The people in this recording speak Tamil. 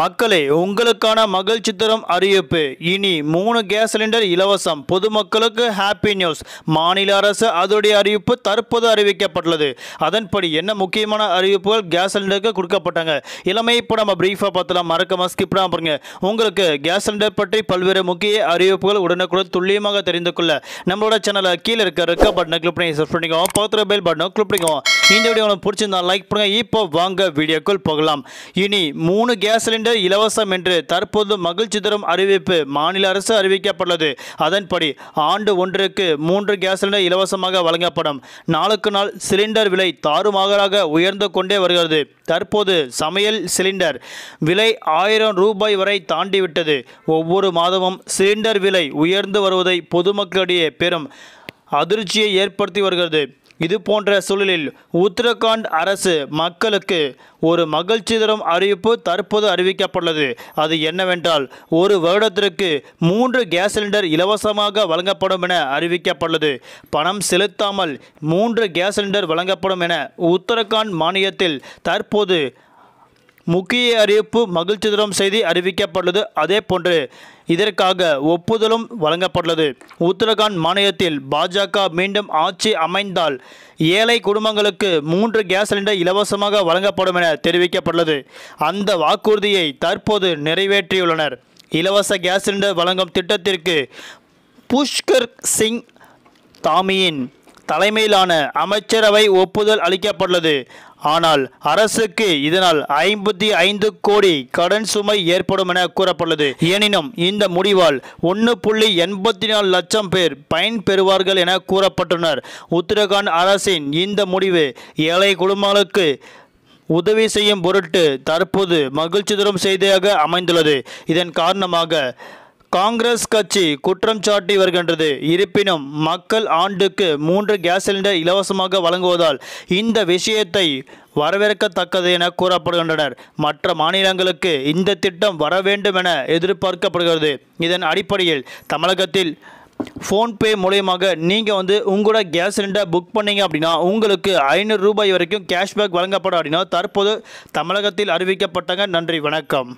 மக்களே உங்களுக்கான மகள் சித்திரம் அறிவிப்பு இனி மூணு கேஸ் சிலிண்டர் இலவசம் பொதுமக்களுக்கு ஹாப்பி நியூஸ் மாநில அரசு அதோடைய அறிவிப்பு தற்போது அறிவிக்கப்பட்டுள்ளது அதன்படி என்ன முக்கியமான அறிவிப்புகள் கேஸ் சிலிண்டருக்கு கொடுக்கப்பட்டாங்க இளமை இப்போ நம்ம பிரீஃபாக பார்த்தலாம் மறக்காம ஸ்கிப் பாருங்க உங்களுக்கு கேஸ் சிலிண்டர் பற்றி பல்வேறு முக்கிய அறிவிப்புகள் உடனுக்குடன் துல்லியமாக தெரிந்து கொள்ள நம்மளோட சேனலை கீழே இருக்க ரெக்க பட்டனை கிளிக் பண்ணி சர்ச் பண்ணிக்கோங்க பக்கத்தில் பெல் பட்டனை கிளிக் பண்ணிக்கோங்க இந்த வீடியோ உங்களுக்கு பிடிச்சிருந்தா லைக் பண்ணுங்கள் இப்போ வாங்க வீடியோக்குள் போகலாம் இனி மூணு கேஸ் சிலிண்டர் சிலிண்டர் இலவசம் என்று தற்போது மகிழ்ச்சி தரும் அறிவிப்பு மாநில அரசு அறிவிக்கப்பட்டுள்ளது அதன்படி ஆண்டு ஒன்றுக்கு மூன்று கேஸ் சிலிண்டர் இலவசமாக வழங்கப்படும் நாளுக்கு நாள் சிலிண்டர் விலை தாறுமாறாக உயர்ந்து கொண்டே வருகிறது தற்போது சமையல் சிலிண்டர் விலை ஆயிரம் ரூபாய் வரை தாண்டிவிட்டது ஒவ்வொரு மாதமும் சிலிண்டர் விலை உயர்ந்து வருவதை பொதுமக்களிடையே பெரும் அதிர்ச்சியை ஏற்படுத்தி வருகிறது இது போன்ற சூழலில் உத்தரகாண்ட் அரசு மக்களுக்கு ஒரு மகிழ்ச்சி தரும் அறிவிப்பு தற்போது அறிவிக்கப்பட்டுள்ளது அது என்னவென்றால் ஒரு வருடத்திற்கு மூன்று கேஸ் சிலிண்டர் இலவசமாக வழங்கப்படும் என அறிவிக்கப்பட்டுள்ளது பணம் செலுத்தாமல் மூன்று கேஸ் சிலிண்டர் வழங்கப்படும் என உத்தரகாண்ட் மாநிலத்தில் தற்போது முக்கிய அறிவிப்பு தரும் செய்தி அறிவிக்கப்பட்டுள்ளது அதே போன்று இதற்காக ஒப்புதலும் வழங்கப்பட்டுள்ளது உத்தரகாண்ட் மாநிலத்தில் பாஜக மீண்டும் ஆட்சி அமைந்தால் ஏழை குடும்பங்களுக்கு மூன்று கேஸ் சிலிண்டர் இலவசமாக வழங்கப்படும் என தெரிவிக்கப்பட்டுள்ளது அந்த வாக்குறுதியை தற்போது நிறைவேற்றியுள்ளனர் இலவச கேஸ் சிலிண்டர் வழங்கும் திட்டத்திற்கு புஷ்கர் சிங் தாமியின் தலைமையிலான அமைச்சரவை ஒப்புதல் அளிக்கப்பட்டுள்ளது ஆனால் அரசுக்கு இதனால் ஐம்பத்தி ஐந்து கோடி கடன் சுமை ஏற்படும் என கூறப்பட்டது எனினும் இந்த முடிவால் ஒன்று புள்ளி எண்பத்தி நாலு லட்சம் பேர் பயன்பெறுவார்கள் என கூறப்பட்டனர் உத்தரகாண்ட் அரசின் இந்த முடிவு ஏழை குடும்பங்களுக்கு உதவி செய்யும் பொருட்டு தற்போது மகிழ்ச்சி தரும் செய்தியாக அமைந்துள்ளது இதன் காரணமாக காங்கிரஸ் கட்சி குற்றம் சாட்டி வருகின்றது இருப்பினும் மக்கள் ஆண்டுக்கு மூன்று கேஸ் சிலிண்டர் இலவசமாக வழங்குவதால் இந்த விஷயத்தை வரவேற்கத்தக்கது என கூறப்படுகின்றனர் மற்ற மாநிலங்களுக்கு இந்த திட்டம் வர வேண்டும் என எதிர்பார்க்கப்படுகிறது இதன் அடிப்படையில் தமிழகத்தில் ஃபோன்பே மூலயமாக நீங்கள் வந்து உங்களோட கேஸ் சிலிண்டர் புக் பண்ணீங்க அப்படின்னா உங்களுக்கு ஐநூறு ரூபாய் வரைக்கும் கேஷ்பேக் வழங்கப்படும் அப்படின்னா தற்போது தமிழகத்தில் அறிவிக்கப்பட்டங்க நன்றி வணக்கம்